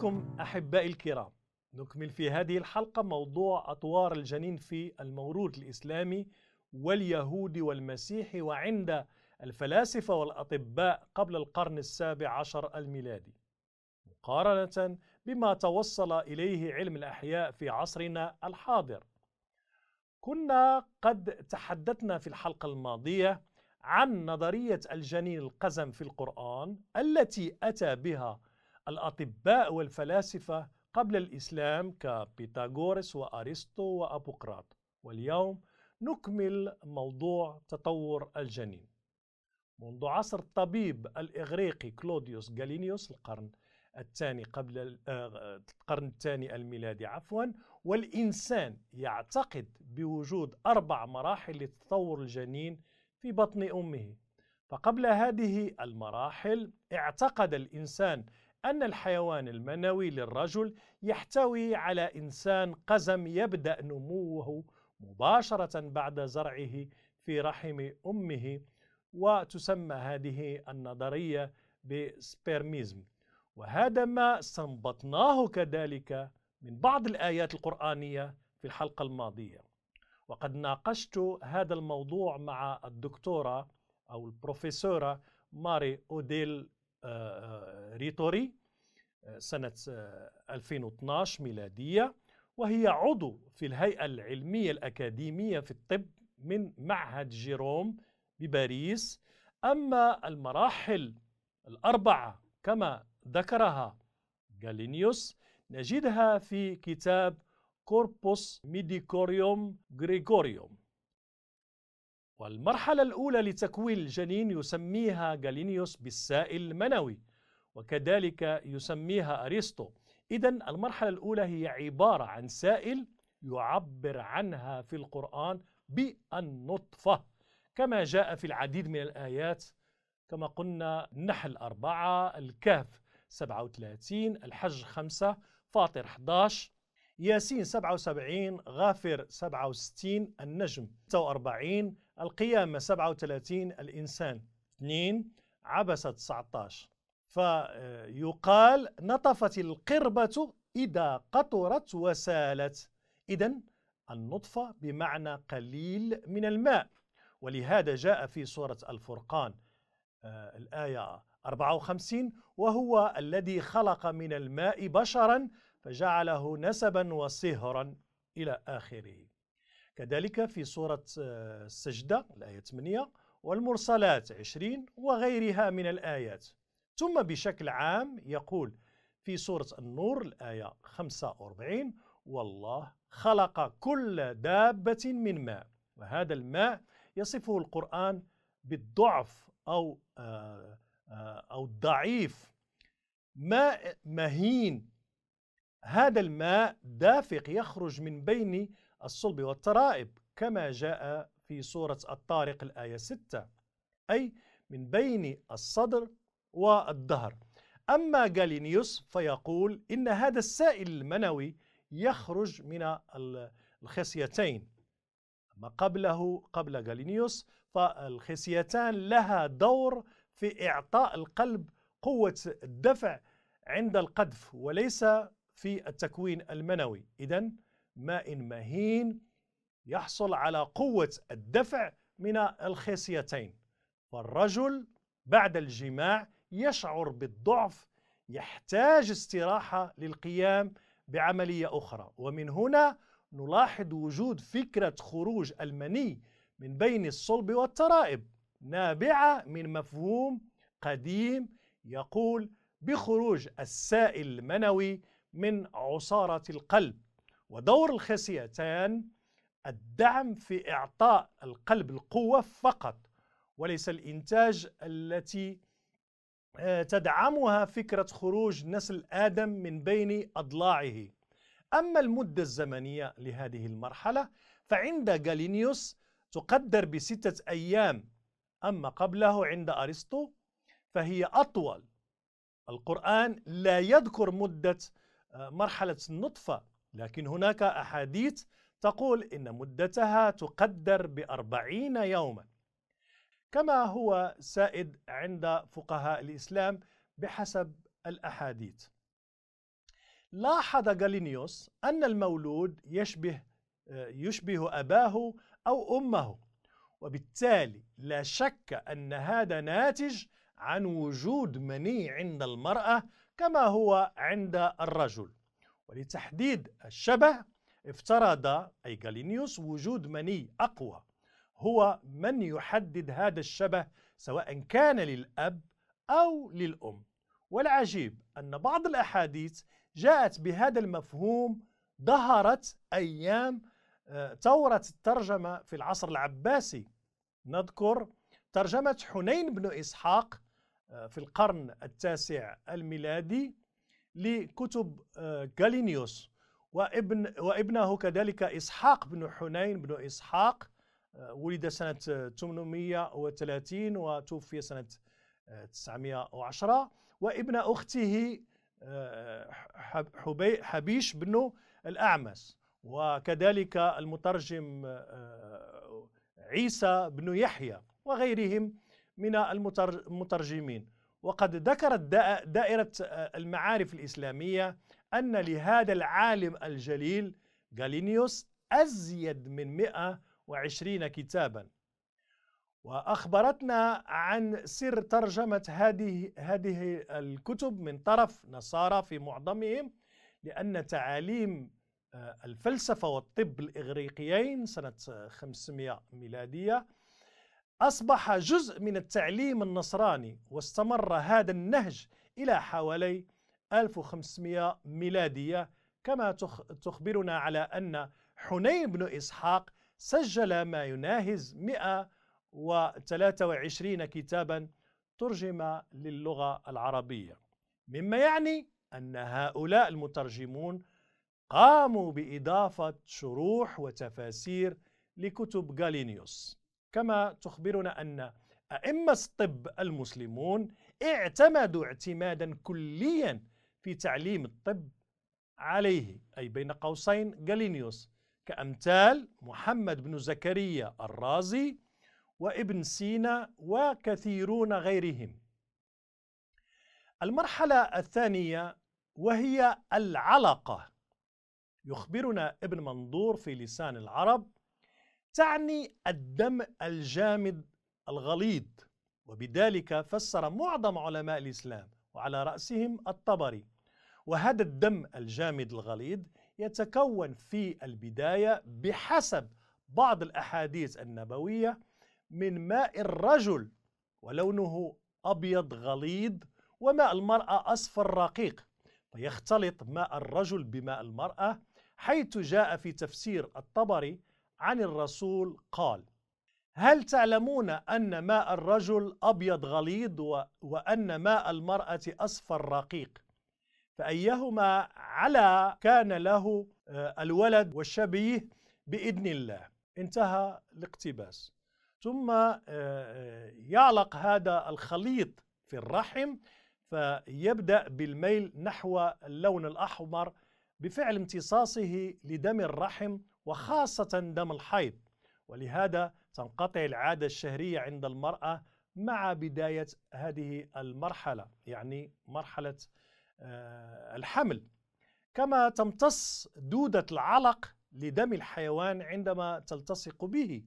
بكم احبائي الكرام نكمل في هذه الحلقه موضوع اطوار الجنين في الموروث الاسلامي واليهودي والمسيحي وعند الفلاسفه والاطباء قبل القرن السابع عشر الميلادي مقارنه بما توصل اليه علم الاحياء في عصرنا الحاضر كنا قد تحدثنا في الحلقه الماضيه عن نظريه الجنين القزم في القران التي اتى بها الأطباء والفلاسفة قبل الإسلام كبيتاغورس وأرسطو وأبوقراط واليوم نكمل موضوع تطور الجنين منذ عصر الطبيب الإغريقي كلوديوس غالينيوس القرن الثاني قبل آه، القرن الثاني الميلادي عفوا والإنسان يعتقد بوجود أربع مراحل لتطور الجنين في بطن أمه فقبل هذه المراحل اعتقد الإنسان أن الحيوان المنوي للرجل يحتوي على إنسان قزم يبدأ نموه مباشرة بعد زرعه في رحم أمه وتسمى هذه النظرية بسبيرميزم وهذا ما استنبطناه كذلك من بعض الآيات القرآنية في الحلقة الماضية وقد ناقشت هذا الموضوع مع الدكتورة أو البروفيسورة ماري أوديل ريتوري آه، سنة 2012 آه، ميلادية وهي عضو في الهيئة العلمية الأكاديمية في الطب من معهد جيروم بباريس أما المراحل الأربعة كما ذكرها غالينيوس نجدها في كتاب كوربوس ميديكوريوم غريغوريوم والمرحلة الأولى لتكوين الجنين يسميها غالينيوس بالسائل المنوي وكذلك يسميها أرسطو إذا المرحلة الأولى هي عبارة عن سائل يعبر عنها في القرآن بالنطفة كما جاء في العديد من الآيات كما قلنا النحل أربعة الكهف 37 الحج خمسة فاطر 11 ياسين 77 غافر 67 النجم 46 القيامة 37 الإنسان 2 عبس 19 فيقال نطفت القربة إذا قطرت وسالت إذا النطفة بمعنى قليل من الماء ولهذا جاء في سورة الفرقان آه، الآية 54 وهو الذي خلق من الماء بشرا فجعله نسبا وصهرا إلى آخره كذلك في سورة آه، السجدة الآية 8 والمرسلات 20 وغيرها من الآيات ثم بشكل عام يقول في سورة النور الآية 45 والله خلق كل دابة من ماء وهذا الماء يصفه القرآن بالضعف أو آه، آه، أو الضعيف ماء مهين هذا الماء دافق يخرج من بين الصلب والترائب كما جاء في سورة الطارق الآية 6 أي من بين الصدر والظهر أما جالينيوس فيقول إن هذا السائل المنوي يخرج من الخصيتين أما قبله قبل جالينيوس فالخصيتان لها دور في إعطاء القلب قوة الدفع عند القذف وليس في التكوين المنوي إذا ماء مهين يحصل على قوة الدفع من الخصيتين فالرجل بعد الجماع يشعر بالضعف يحتاج استراحة للقيام بعملية أخرى ومن هنا نلاحظ وجود فكرة خروج المني من بين الصلب والترائب نابعة من مفهوم قديم يقول بخروج السائل المنوي من عصارة القلب ودور الخاسيتان الدعم في إعطاء القلب القوة فقط وليس الإنتاج التي آه، تدعمها فكرة خروج نسل آدم من بين أضلاعه أما المدة الزمنية لهذه المرحلة فعند غالينيوس تقدر بستة أيام أما قبله عند أرسطو فهي أطول القرآن لا يذكر مدة مرحلة النطفة لكن هناك أحاديث تقول إن مدتها تقدر بأربعين يوما كما هو سائد عند فقهاء الإسلام بحسب الأحاديث لاحظ غالينيوس أن المولود يشبه يشبه أباه أو أمه وبالتالي لا شك أن هذا ناتج عن وجود مني عند المرأة كما هو عند الرجل ولتحديد الشبه افترض أي غالينيوس وجود مني أقوى هو من يحدد هذا الشبه سواء كان للأب أو للأم والعجيب أن بعض الأحاديث جاءت بهذا المفهوم ظهرت أيام آه، ثورة الترجمة في العصر العباسي نذكر ترجمة حنين بن إسحاق آه، في القرن التاسع الميلادي لكتب آه، غالينيوس وابن وابنه كذلك إسحاق بن حنين بن إسحاق آه، ولد سنة 830 وتوفي سنة 910 وابن أخته حبيش بن الأعمس وكذلك المترجم عيسى بن يحيى وغيرهم من المترجمين وقد ذكرت دائرة آه، المعارف الإسلامية أن لهذا العالم الجليل غالينيوس أزيد من 120 كتابا وأخبرتنا عن سر ترجمة هذه هذه الكتب من طرف نصارى في معظمهم لأن تعاليم آه، الفلسفة والطب الإغريقيين سنة 500 ميلادية أصبح جزء من التعليم النصراني واستمر هذا النهج إلى حوالي 1500 ميلادية كما تخبرنا على أن حنين بن إسحاق سجل ما يناهز 123 كتابا ترجم للغة العربية مما يعني أن هؤلاء المترجمون قاموا بإضافة شروح وتفاسير لكتب غالينيوس كما تخبرنا أن أئمة الطب المسلمون اعتمدوا اعتمادا كليا في تعليم الطب عليه أي بين قوسين غالينيوس كأمثال محمد بن زكريا الرازي وابن سينا وكثيرون غيرهم المرحلة الثانية وهي العلقة يخبرنا ابن منظور في لسان العرب تعني الدم الجامد الغليظ وبذلك فسر معظم علماء الإسلام وعلى رأسهم الطبري وهذا الدم الجامد الغليظ يتكون في البداية بحسب بعض الأحاديث النبوية من ماء الرجل ولونه أبيض غليظ وماء المرأة أصفر رقيق فيختلط ماء الرجل بماء المرأة حيث جاء في تفسير الطبري عن الرسول قال هل تعلمون أن ماء الرجل أبيض غليظ وأن ماء المرأة أصفر رقيق فأيهما على كان له آه، الولد والشبيه بإذن الله انتهى الاقتباس ثم آه، آه، يعلق هذا الخليط في الرحم فيبدأ بالميل نحو اللون الأحمر بفعل امتصاصه لدم الرحم وخاصة دم الحيض ولهذا تنقطع العادة الشهرية عند المرأة مع بداية هذه المرحلة يعني مرحلة آه، الحمل كما تمتص دودة العلق لدم الحيوان عندما تلتصق به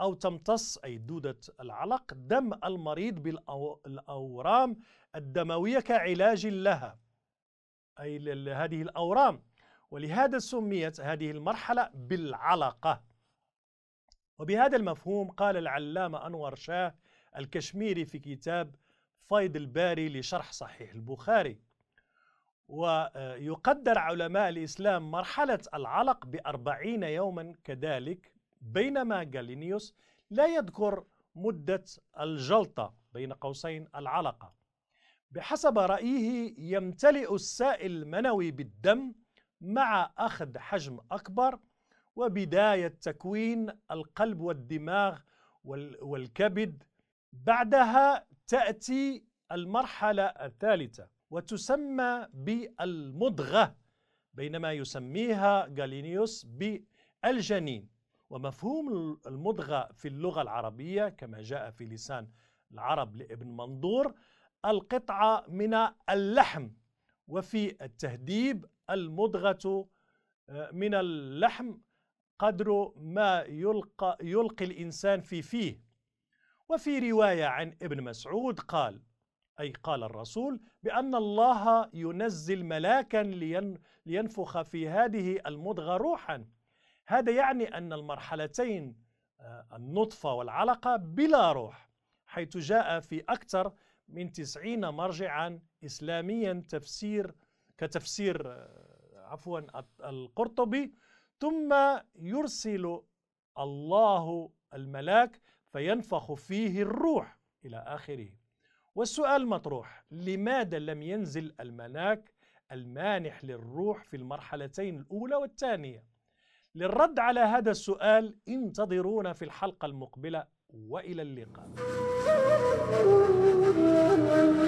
أو تمتص أي دودة العلق دم المريض بالأورام الدموية كعلاج لها أي هذه الأورام ولهذا سميت هذه المرحلة بالعلقة وبهذا المفهوم قال العلامة أنور شاه الكشميري في كتاب فيض الباري لشرح صحيح البخاري ويقدر علماء الإسلام مرحلة العلق بأربعين يوما كذلك بينما جالينيوس لا يذكر مدة الجلطة بين قوسين العلقة بحسب رأيه يمتلئ السائل المنوي بالدم مع أخذ حجم أكبر وبداية تكوين القلب والدماغ والكبد بعدها تأتي المرحلة الثالثة وتسمى بالمضغة بينما يسميها غالينيوس بالجنين ومفهوم المضغة في اللغة العربية كما جاء في لسان العرب لابن منظور القطعة من اللحم وفي التهديب المضغة آه، من اللحم قدر ما يلقى, يلقي الإنسان في فيه وفي رواية عن ابن مسعود قال أي قال الرسول بأن الله ينزل ملاكا لينفخ في هذه المضغة روحا هذا يعني أن المرحلتين آه، النطفة والعلقة بلا روح حيث جاء في أكثر من تسعين مرجعا إسلاميا تفسير كتفسير آه، عفوا القرطبي ثم يرسل الله الملاك فينفخ فيه الروح إلى آخره والسؤال مطروح لماذا لم ينزل الملاك المانح للروح في المرحلتين الأولى والثانية للرد على هذا السؤال انتظرونا في الحلقة المقبلة وإلى اللقاء Thank you.